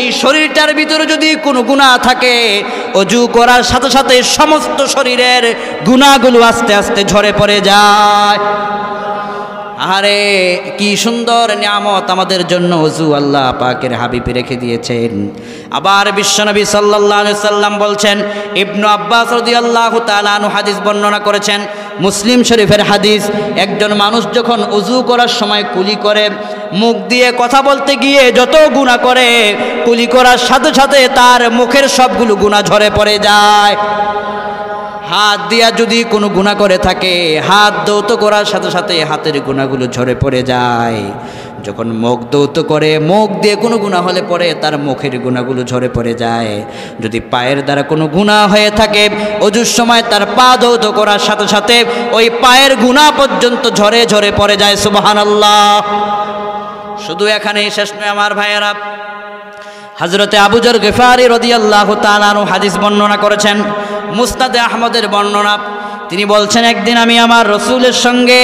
এই শরীরটার ভিতরে যদি কোনো গুণা থাকে অজু করার সাথে সাথে সমস্ত শরীরের গুণাগুলো আস্তে আস্তে ঝরে পড়ে যায় আরে কি সুন্দর নিয়ামত আমাদের জন্য অজু আল্লাহ পাকের হাবিব রেখে দিয়েছেন আবার বিশ্বনবী সাল্লাহ সাল্লাম বলছেন ইবনু আব্বাস রদি আল্লাহ তালানু হাদিস বর্ণনা করেছেন মুসলিম শরীফের হাদিস একজন মানুষ যখন উজু করার সময় কুলি করে মুখ দিয়ে কথা বলতে গিয়ে যত গুণা করে কুলি করার সাথে সাথে তার মুখের সবগুলো গুণা ঝরে পড়ে যায় হাত দিয়া যদি কোনো গুণা করে থাকে হাত দৌত করার সাথে সাথে হাতের গুণাগুলো ঝরে পড়ে যায় যখন মুখ দৌত করে মুখ দিয়ে কোনো গুণা হলে পরে তার মুখের গুণাগুলো ঝরে পড়ে যায় যদি পায়ের দ্বারা কোনো গুণা হয়ে থাকে অজুর সময় তার পা দৌত করার সাথে সাথে ওই পায়ের গুণা পর্যন্ত ঝরে ঝরে পড়ে যায় সুবাহান আল্লাহ শুধু এখানেই শেষ নয় আমার ভাইয়েরা হজরতে আবুজর গেফারি রদিয়াল্লাহ তালানু হাদিস বর্ণনা করেছেন মুস্তাদে আহমদের বর্ণনা তিনি বলছেন একদিন আমি আমার রসুলের সঙ্গে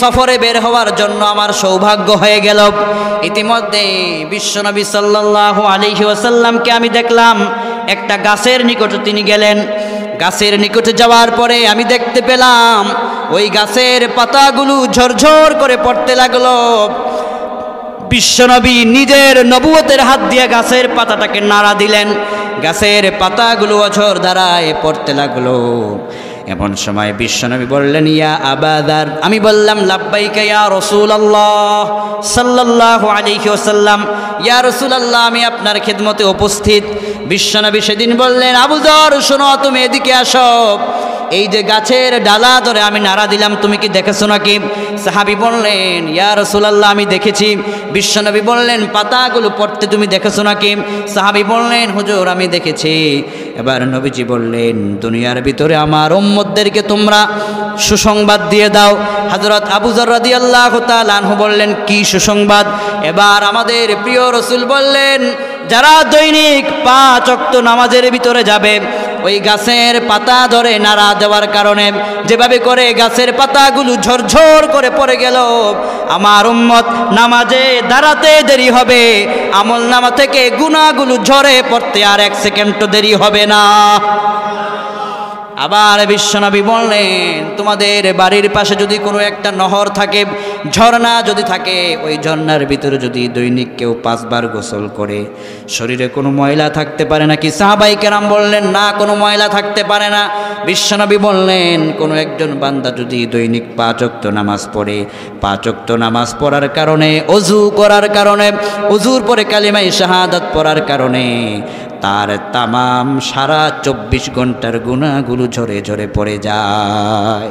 সফরে বের হওয়ার জন্য আমার সৌভাগ্য হয়ে গেল ইতিমধ্যে বিশ্বনবী সাল্লাহ আলিহি ওসাল্লামকে আমি দেখলাম একটা গাছের নিকটে তিনি গেলেন গাছের নিকট যাওয়ার পরে আমি দেখতে পেলাম ওই গাছের পাতাগুলো ঝরঝর করে পড়তে লাগলো বিশ্বনবী নিজের নবুয়তের হাত দিয়ে গাছের পাতাটাকে নাড়া দিলেন গাছের পাতাগুলো অঝর দ্বারায় পড়তে লাগলো এমন সময় বিশ্বনবী বললেন ইয়া আবাদার আমি বললাম লাব্বাইকা ইয়া রসুল আল্লাহ আলাইহি ওয়াসাল্লাম ওসাল্লাম ইয়া রসুল আল্লাহ আমি আপনার খিদমতে উপস্থিত বিশ্বনবী সেদিন বললেন আবু আবুদর শোনো তুমি এদিকে আসো এই যে গাছের ডালা ধরে আমি নাড়া দিলাম তুমি কি দেখেছো নাকি সাহাবি বললেন ইয়া রসুলাল্লাহ আমি দেখেছি বিশ্বনবী বললেন পাতাগুলো পড়তে তুমি দেখেছো নাকি সাহাবি বললেন হুজুর আমি দেখেছি এবার নবীজি বললেন দুনিয়ার ভিতরে আমার ওম্মদদেরকে তোমরা সুসংবাদ দিয়ে দাও হজরত আবুজর রাদি আল্লাহ তালহু বললেন কি সুসংবাদ এবার আমাদের প্রিয় রসুল বললেন যারা দৈনিক পাঁচ অক্ত নামাজের ভিতরে যাবে ওই গাছের পাতা ধরে নাড়া দেওয়ার কারণে যেভাবে করে গাছের পাতাগুলো ঝরঝর করে পড়ে গেল আমার উম্মত নামাজে দাঁড়াতে দেরি হবে আমল নামা থেকে গুণাগুলো ঝরে পড়তে আর এক সেকেন্ড তো দেরি হবে না আবার বিশ্বনবী বললেন তোমাদের বাড়ির পাশে যদি কোনো একটা নহর থাকে ঝর্ণা যদি থাকে ওই ঝর্ণার ভিতরে যদি দৈনিক কেউ পাঁচবার গোসল করে শরীরে কোনো ময়লা থাকতে পারে না কি সাহাবাই কেরাম বললেন না কোনো ময়লা থাকতে পারে না বিশ্বনবী বললেন কোনো একজন বান্দা যদি দৈনিক পাঁচক্ত নামাজ পড়ে পাঁচক্ত নামাজ পড়ার কারণে অজু করার কারণে অজুর পরে কালিমাই শাহাদাত পড়ার কারণে তার তামাম সারা চব্বিশ ঘন্টার গুণাগুলো ঝরে ঝরে পড়ে যায়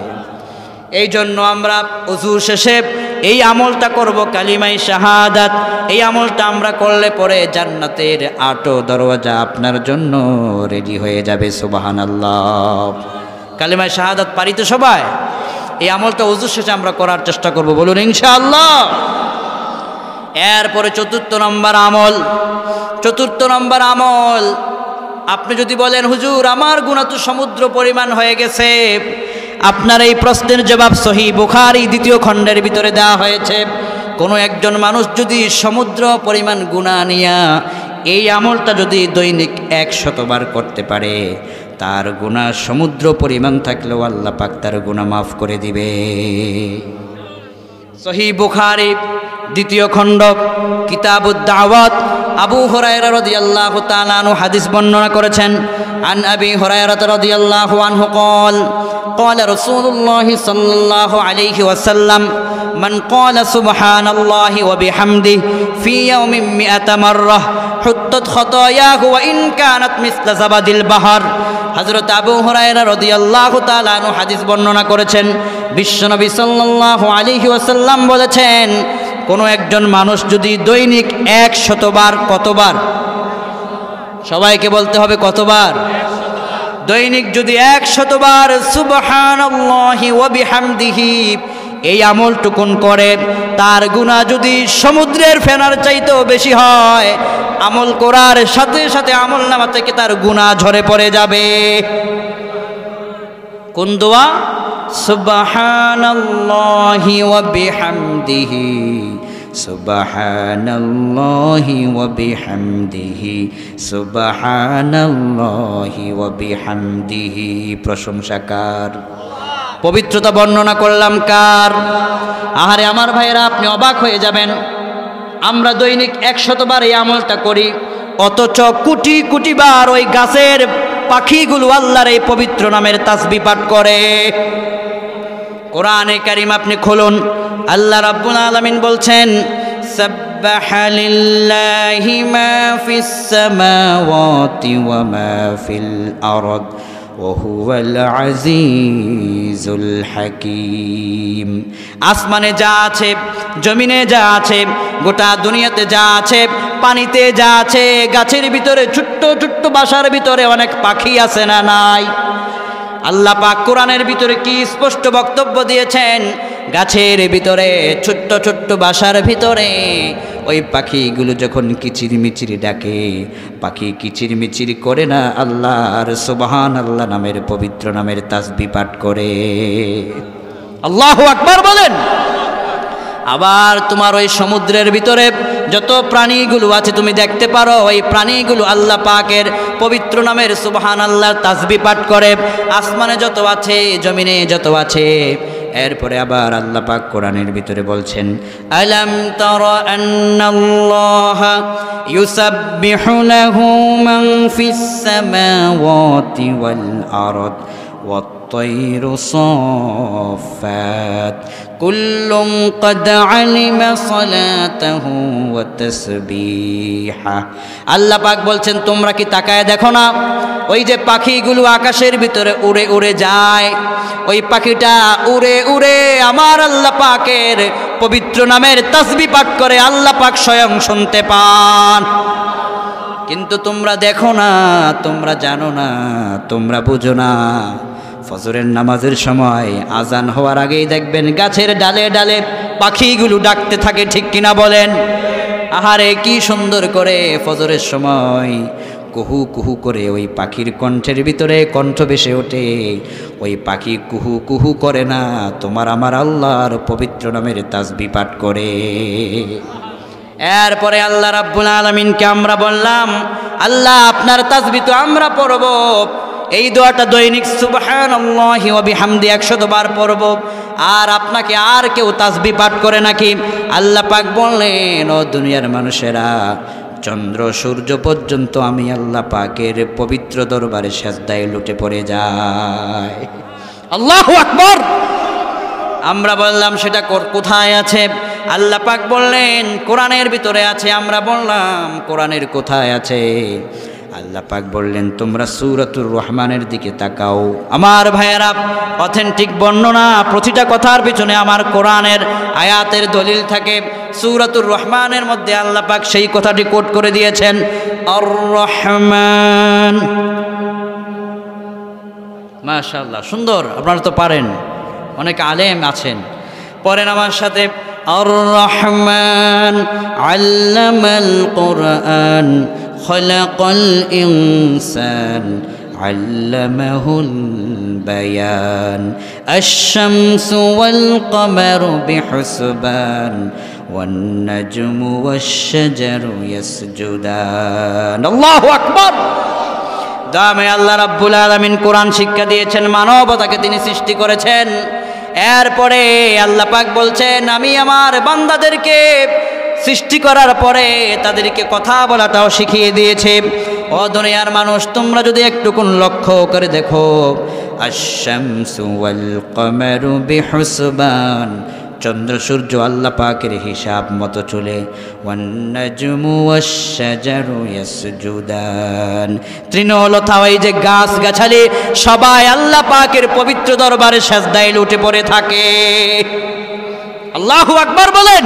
এই জন্য আমরা অজু শেষে এই আমলটা করব কালিমাই শাহাদাত এই আমলটা আমরা করলে পরে জান্নাতের আটো দরওয়াজা আপনার জন্য রেডি হয়ে যাবে সুবাহান আল্লাহ কালিমাই শাহাদাত পারি তো সবাই এই আমলটা অজু শেষে আমরা করার চেষ্টা করব বলুন ইনশাআল্লাহ এরপরে চতুর্থ নম্বর আমল চতুর্থ নম্বর আমল আপনি যদি বলেন হুজুর আমার গুণা তো সমুদ্র পরিমাণ হয়ে গেছে আপনার এই প্রশ্নের জবাব সহি বুখারি দ্বিতীয় খণ্ডের ভিতরে দেওয়া হয়েছে কোনো একজন মানুষ যদি সমুদ্র পরিমাণ গুণা নিয়া এই আমলটা যদি দৈনিক এক শতবার করতে পারে তার গুণা সমুদ্র পরিমাণ থাকলেও আল্লাহ তার গুণা মাফ করে দিবে সহি বুখারি দ্বিতীয় খণ্ড কিতাবুদ্দাওয়াত আবু হরায়রা রদি আল্লাহ তালানু হাদিস বর্ণনা করেছেন আন আবি হরায়রা রাদিয়াল্লাহু আনহু قال قال رسول الله صلى الله عليه وسلم من قال سبحان الله وبحمده في يوم مئة مرة حطت خطاياه وإن كانت مثل زبد البحر حضرت হযরত আবু رضي الله تعالى আনহু হাদিস বর্ণনা করেছেন বিশ্বনবী সাল্লাহ আলিহি ওয়াসাল্লাম বলেছেন কোনো একজন মানুষ যদি দৈনিক এক শতবার কতবার সবাইকে বলতে হবে কতবার দৈনিক যদি এক শতবার সুবহানিহি এই আমলটুকুন করে তার গুণা যদি সমুদ্রের ফেনার চাইতেও বেশি হয় আমল করার সাথে সাথে আমল নামা থেকে তার গুণা ঝরে পড়ে যাবে কোন দোয়া সুবহানাল্লাহি ওয়া বিহামদিহি সুবহানাল্লাহি ওয়া বিহামদিহি সুবহানাল্লাহি ওয়া বিহামদিহি প্রশংসাকার পবিত্রতা বর্ণনা করলাম কার আহারে আমার ভাইয়েরা আপনি অবাক হয়ে যাবেন আমরা দৈনিক একশতবার এই আমলটা করি অথচ কোটি কোটি ওই গাছের পাখিগুলো আল্লাহর এই পবিত্র নামের তাসবি পাঠ করে কোরআনে কারিম আপনি খুলুন আল্লাহ রাব্বুল আলামিন বলছেন سبح لله ما في السماوات وما في الأرض وهو আসমানে যা আছে জমিনে যা আছে গোটা দুনিয়াতে যা আছে পানিতে যা আছে গাছের ভিতরে ছোট্ট ছোট্ট বাসার ভিতরে অনেক পাখি আছে না নাই আল্লাহ পাক কোরআনের ভিতরে কি স্পষ্ট বক্তব্য দিয়েছেন গাছের ভিতরে ছোট্ট ছোট্ট বাসার ভিতরে ওই পাখিগুলো যখন কিচির মিচির ডাকে পাখি কিচির মিচির করে না আল্লাহর সুবাহান আল্লাহ নামের পবিত্র নামের তাসবি পাঠ করে আল্লাহ আকবার বলেন আবার তোমার ওই সমুদ্রের ভিতরে যত প্রাণীগুলো আছে তুমি দেখতে পারো ওই প্রাণীগুলো আল্লাহ পাকের পবিত্র নামের সুবহান আল্লাহ তাসবি পাঠ করে আসমানে যত আছে জমিনে যত আছে এরপরে আবার আল্লাহ পাক কোরআনের ভিতরে বলছেন আলাম তর আন্নাল্লাহ والطير صافات كل قد علم صلاته وتسبيحه আল্লাহ পাক বলছেন তোমরা কি তাকায় দেখো না ওই যে পাখিগুলো আকাশের ভিতরে উড়ে উড়ে যায় ওই পাখিটা উড়ে উড়ে আমার আল্লাহ পাকের পবিত্র নামের তসবি পাঠ করে আল্লাহ পাক স্বয়ং শুনতে পান কিন্তু তোমরা দেখো না তোমরা জানো না তোমরা বুঝো না ফজরের নামাজের সময় আজান হওয়ার আগেই দেখবেন গাছের ডালে ডালে পাখিগুলো ডাকতে থাকে ঠিক কিনা বলেন আহারে কি সুন্দর করে ফজরের সময় কুহু কুহু করে ওই পাখির কণ্ঠের ভিতরে কণ্ঠ বেসে ওঠে ওই পাখি কুহু কুহু করে না তোমার আমার আল্লাহর পবিত্র নামের তাজবি পাঠ করে এরপরে আল্লাহ রাব্বুল আলমিনকে আমরা বললাম আল্লাহ আপনার তাজবি তো আমরা পড়ব এই দোয়াটা দৈনিক সুবহান হামদি একশত বার পড়ব আর আপনাকে আর কেউ তাসবি পাঠ করে নাকি আল্লাহ পাক বললেন ও দুনিয়ার মানুষেরা চন্দ্র সূর্য পর্যন্ত আমি আল্লাহ পাকের পবিত্র দরবারে সেজদায় লুটে পড়ে যায় আল্লাহ আকবর আমরা বললাম সেটা কোথায় আছে আল্লাহ পাক বললেন কোরআনের ভিতরে আছে আমরা বললাম কোরআনের কোথায় আছে আল্লাহ পাক বললেন তোমরা সুরাতুর রহমানের দিকে তাকাও আমার ভাইয়েরা অথেন্টিক বর্ণনা প্রতিটা কথার পিছনে আমার কোরআনের আয়াতের দলিল থাকে সুরাতুর রহমানের মধ্যে আল্লাহ পাক সেই কথাটি কোট করে দিয়েছেন আর রহমান মাশাল্লাহ সুন্দর আপনারা তো পারেন অনেক আলেম আছেন পরেন আমার সাথে আর রহমান আল্লামাল কোরআন خلق الإنسان علمه البيان الشمس والقمر بحسبان والنجم والشجر يسجدان الله أكبر দামে আল্লাহ রাব্বুল আলামিন কোরআন শিক্ষা দিয়েছেন মানবতাকে তিনি সৃষ্টি করেছেন এরপরে আল্লাহ পাক বলছেন আমি আমার বান্দাদেরকে সৃষ্টি করার পরে তাদেরকে কথা বলাটাও শিখিয়ে দিয়েছে ও দুনিয়ার মানুষ তোমরা যদি একটুকুন লক্ষ্য করে দেখো বিহুসবান চন্দ্র সূর্য আল্লাহ পাকের হিসাব মতো চলে তৃণলতাও এই যে গাছ গাছালি সবাই আল্লাহ পাকের পবিত্র দরবারে সাজদায় লুটে পড়ে থাকে আল্লাহু আকবার বলেন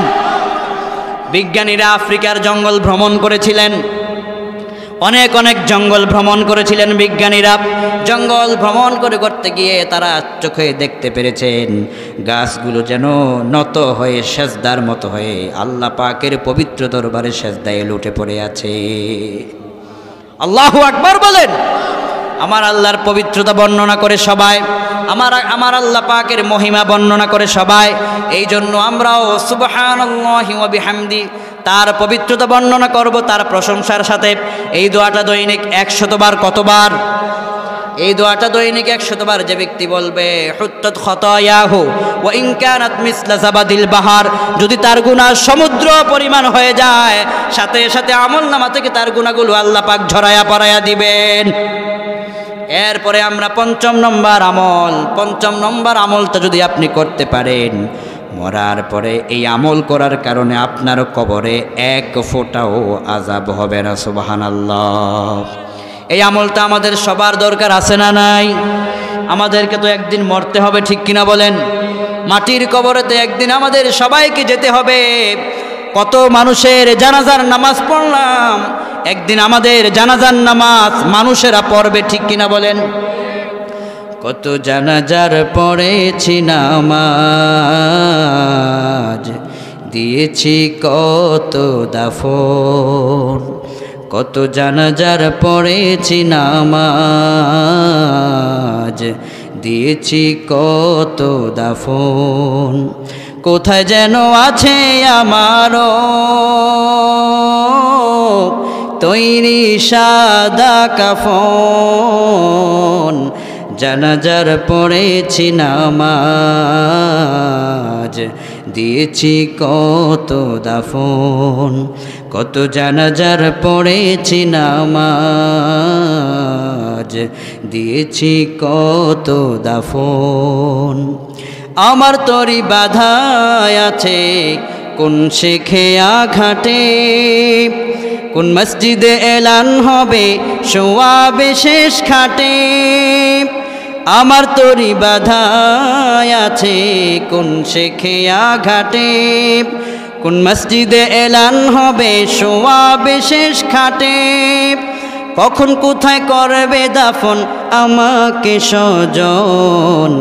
বিজ্ঞানীরা আফ্রিকার জঙ্গল ভ্রমণ করেছিলেন অনেক অনেক জঙ্গল ভ্রমণ করেছিলেন বিজ্ঞানীরা জঙ্গল ভ্রমণ করে করতে গিয়ে তারা চোখে দেখতে পেরেছেন গাছগুলো যেন নত হয়ে সেজদার মতো হয়ে আল্লাহ পাকের পবিত্র দরবারে সেজদায় লুটে পড়ে আছে আল্লাহ আকবর বলেন আমার আল্লাহর পবিত্রতা বর্ণনা করে সবাই আমার আমার আল্লাহ পাকের মহিমা বর্ণনা করে সবাই এই জন্য আমরাও সুবাহানি তার পবিত্রতা বর্ণনা করব তার প্রশংসার সাথে এই দোয়াটা দৈনিক একশতবার কতবার এই দোয়াটা দৈনিক একশতবার যে ব্যক্তি বলবে বাহার যদি তার গুণা সমুদ্র পরিমাণ হয়ে যায় সাথে সাথে আমল নামা থেকে তার গুণাগুলো আল্লাপাক ঝরাইয়া ঝরায়া পরায়া দিবেন এরপরে আমরা পঞ্চম নম্বর আমল পঞ্চম নম্বর আমলটা যদি আপনি করতে পারেন মরার পরে এই আমল করার কারণে আপনার কবরে এক ফোটাও আজাব হবে না আল্লাহ এই আমলটা আমাদের সবার দরকার আছে না নাই আমাদেরকে তো একদিন মরতে হবে ঠিক কিনা বলেন মাটির কবরেতে একদিন আমাদের সবাইকে যেতে হবে কত মানুষের জানাজার নামাজ পড়লাম একদিন আমাদের জানাজার নামাজ মানুষেরা পড়বে ঠিক কিনা বলেন কত জানাজার পড়েছি নামাজ দিয়েছি কত দাফন কত জানাজার পড়েছি নামাজ দিয়েছি কত দাফন কোথায় যেন আছে আমারও তৈরি সাদা কাফন জানাজার পড়েছি নামাজ দিয়েছি কত দাফন কত জানাজার পড়েছি নামাজ দিয়েছি কত দাফন আমার তরি বাধায় আছে কোন শেখে আঘাটে কোন মসজিদে এলান হবে সোয়াবে শেষ খাটে আমার তরি বাধায় আছে কোন শেখেয়া ঘাটে কোন মসজিদে এলান হবে সোয়াবে শেষ খাটে কখন কোথায় করবে দাফন আমাকে সজন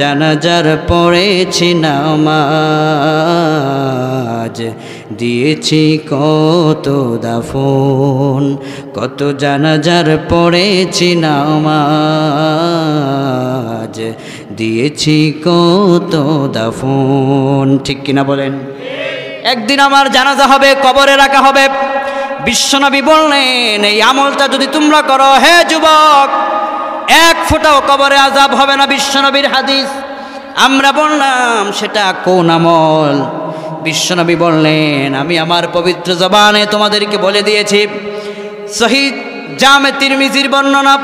জানাজার পড়েছি নামাজ দিয়েছি কত দাফন কত জানাজার পড়েছি নামাজ দিয়েছি কত দাফন ঠিক কিনা বলেন একদিন আমার জানাজা হবে কবরে রাখা হবে বিশ্বনবী বললেন এই আমলটা যদি তোমরা করো হে যুবক ফোটাও কবরে আজাব হবে না বিশ্বনবীর হাদিস আমরা বললাম সেটা কোন আমল বিশ্বনবী বললেন আমি আমার পবিত্র জবানে তোমাদেরকে বলে দিয়েছি শহীদ জামে তিরমিজির বর্ণনা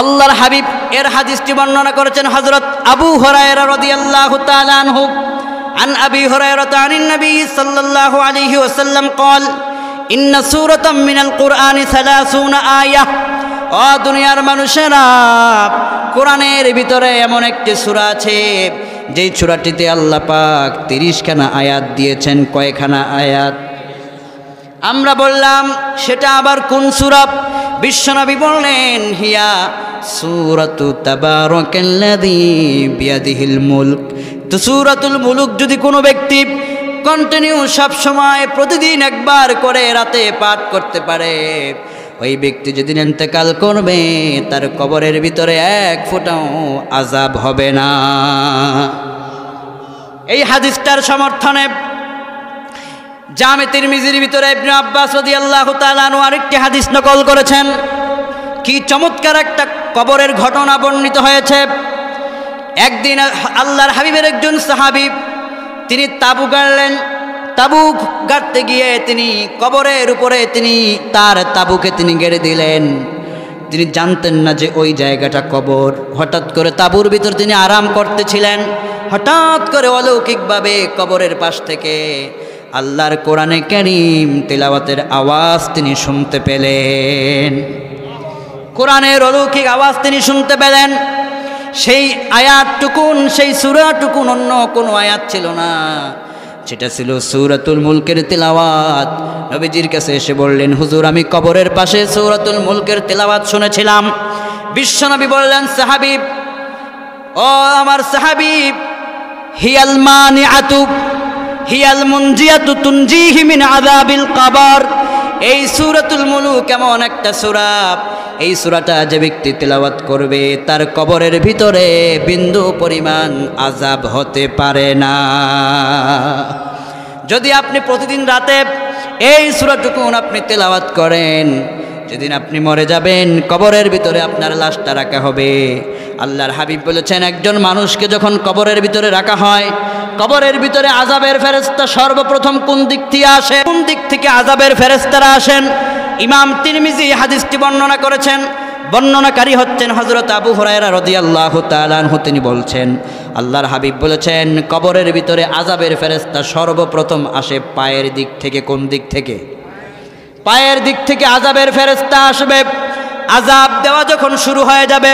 আল্লাহর হাবিব এর হাদিসটি বর্ণনা করেছেন হজরত আবু হরায়রা عن أبي هريرة عن النبي صلى الله عليه وسلم قال إن سورة من القرآن ثلاثون آية অ দুনিয়ার মানুষেরা কোরআনের ভিতরে এমন একটি সুরা আছে যেই সুরাটিতে আল্লাহ পাক তিরিশখানা আয়াত দিয়েছেন কয়েকখানা আয়াত আমরা বললাম সেটা আবার কোন সুরাব বিশ্বনবী বললেন হিয়া সুরাতু তাবারকাল্লাযী বিয়াদিহিল মুলক তো সুরাতুল মুলুক যদি কোনো ব্যক্তি কন্টিনিউ সব সময় প্রতিদিন একবার করে রাতে পাঠ করতে পারে ওই ব্যক্তি যেদিন এতেকাল করবে তার কবরের ভিতরে এক ফোটাও আজাব হবে না এই হাদিসটার সমর্থনে জামেতির মিজির ভিতরে ইবনে আব্বাস রাদিয়াল্লাহু তাআলা আনহু আরেকটি হাদিস নকল করেছেন কি চমৎকার একটা কবরের ঘটনা বর্ণিত হয়েছে একদিন আল্লাহর হাবিবের একজন সাহাবি তিনি তাবু গাড়লেন তাবুক গাড়তে গিয়ে তিনি কবরের উপরে তিনি তার তাবুকে তিনি গেড়ে দিলেন তিনি জানতেন না যে ওই জায়গাটা কবর হঠাৎ করে তাবুর ভিতর তিনি আরাম করতেছিলেন হঠাৎ করে অলৌকিকভাবে কবরের পাশ থেকে আল্লাহর কোরআনে ক্যারিম তেলাওয়াতের আওয়াজ তিনি শুনতে পেলেন কোরআনের অলৌকিক আওয়াজ তিনি শুনতে পেলেন সেই আয়াতটুকুন সেই সুরাটুকুন অন্য কোনো আয়াত ছিল না সেটা ছিল সৌরাতুল মুলকের তেলাওয়াত নবীজির কাছে এসে বললেন হুজুর আমি কবরের পাশে সৌরাতুল মুলকের তেলাওয়াত শুনেছিলাম বিশ্বনবী বললেন সাহাবিব ও আমার সাহাবিব হিয়াল মানে আতুব হিয়াল মুঞ্জিয়াতু তুঞ্জিহি মিন আযাবিল কবর এই সুরাতুল মুলু কেমন একটা সুরা এই সুরাটা যে ব্যক্তি তেলাওয়াত করবে তার কবরের ভিতরে বিন্দু পরিমাণ আজাব হতে পারে না যদি আপনি প্রতিদিন রাতে এই সুরাটুকুন আপনি তেলাওয়াত করেন যেদিন আপনি মরে যাবেন কবরের ভিতরে আপনার লাশটা রাখা হবে আল্লাহর হাবিব বলেছেন একজন মানুষকে যখন কবরের ভিতরে রাখা হয় কবরের ভিতরে আজাবের ফেরেস্তা সর্বপ্রথম কোন দিক থেকে আসে কোন দিক থেকে আজাবের ফেরেস্তারা আসেন ইমাম তিনমিজি হাদিসটি বর্ণনা করেছেন বর্ণনাকারী হচ্ছেন হজরত আবু হরাইরা রদি আল্লাহ তালানহু তিনি বলছেন আল্লাহর হাবিব বলেছেন কবরের ভিতরে আজাবের ফেরেস্তা সর্বপ্রথম আসে পায়ের দিক থেকে কোন দিক থেকে পায়ের দিক থেকে আজাবের ফেরস্তা আসবে আজাব দেওয়া যখন শুরু হয়ে যাবে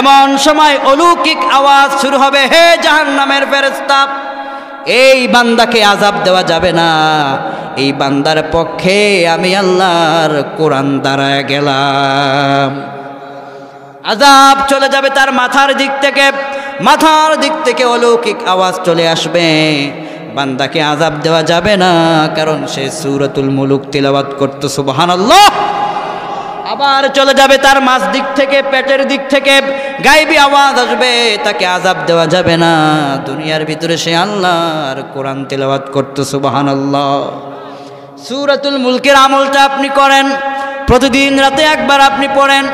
এমন সময় অলৌকিক আওয়াজ শুরু হবে হে জাহান নামের ফেরেস্তা এই বান্দাকে আজাব দেওয়া যাবে না এই বান্দার পক্ষে আমি আল্লাহর কোরআন দাঁড়ায় গেলাম আজাব চলে যাবে তার মাথার দিক থেকে মাথার দিক থেকে অলৌকিক আওয়াজ চলে আসবে বান্দাকে আজাব দেওয়া যাবে না কারণ সে সুরতুল মুলুক তিলাবাত করতো সুবহান আবার চলে যাবে তার মাছ দিক থেকে পেটের দিক থেকে গাইবি আওয়াজ আসবে তাকে আজাব দেওয়া যাবে না দুনিয়ার ভিতরে সে আল্লাহর কোরআন তিলাবাত করত সুবাহান আল্লাহ সুরাতুল মুলকের আমলটা আপনি করেন প্রতিদিন রাতে একবার আপনি পড়েন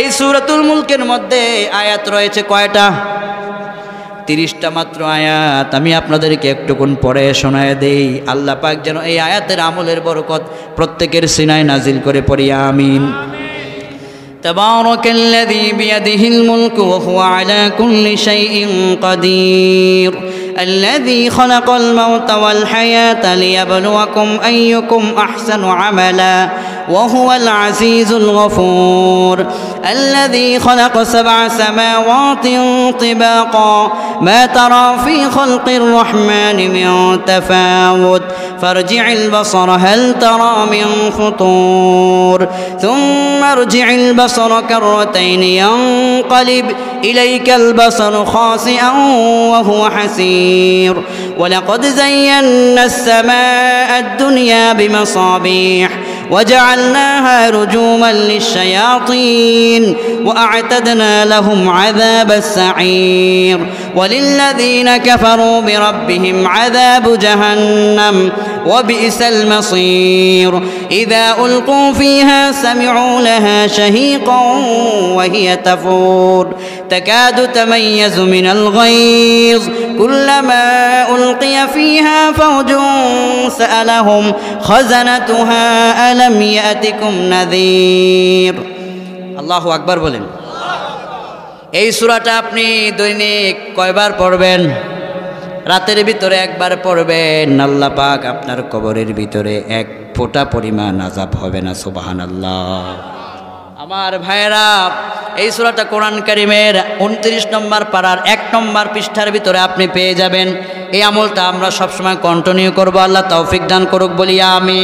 এই সুরাতুল মুলকের মধ্যে আয়াত রয়েছে কয়টা তিরিশটা মাত্র আয়াত আমি আপনাদেরকে একটুকুন পরে শোনায় দেই আল্লাহ পাক যেন এই আয়াতের আমলের বরকত প্রত্যেকের সিনায় নাজিল করে পড়ি আমিন تبارك الذي خلق الموت والحياة ليبلوكم أيكم أحسن عملاً وهو العزيز الغفور الذي خلق سبع سماوات طباقا ما ترى في خلق الرحمن من تفاوت فارجع البصر هل ترى من فطور ثم ارجع البصر كرتين ينقلب إليك البصر خاسئا وهو حسير ولقد زينا السماء الدنيا بمصابيح وجعلناها رجوما للشياطين وأعتدنا لهم عذاب السعير وللذين كفروا بربهم عذاب جهنم وبئس المصير إذا ألقوا فيها سمعوا لها شهيقا وهي تفور تكاد تميز من الغيظ كلما ألقي فيها فوج سألهم خزنتها ألم يأتكم نذير الله أكبر বলেন এই সুরাটা আপনি দৈনিক কয়বার পড়বেন রাতের ভিতরে একবার পড়বেন আল্লাহ পাক আপনার কবরের ভিতরে এক ফোঁটা পরিমাণ আজাব হবে না সুবাহান আল্লাহ আমার ভাইরা এই সুরাটা কোরআন করিমের উনত্রিশ নম্বর পাড়ার এক নম্বর পৃষ্ঠার ভিতরে আপনি পেয়ে যাবেন এই আমলটা আমরা সবসময় কন্টিনিউ করবো আল্লাহ তৌফিক দান করুক বলি আমি